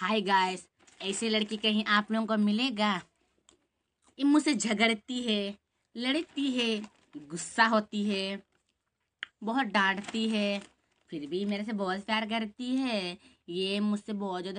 hi guys ऐसे लड़की कहीं आप लोगों को मिलेगा ये मुझसे झगड़ती है लड़ती है गुस्सा होती है बहुत डांटती है फिर भी मेरे से बहुत प्यार करती है ये मुझसे बहुत ज़्यादा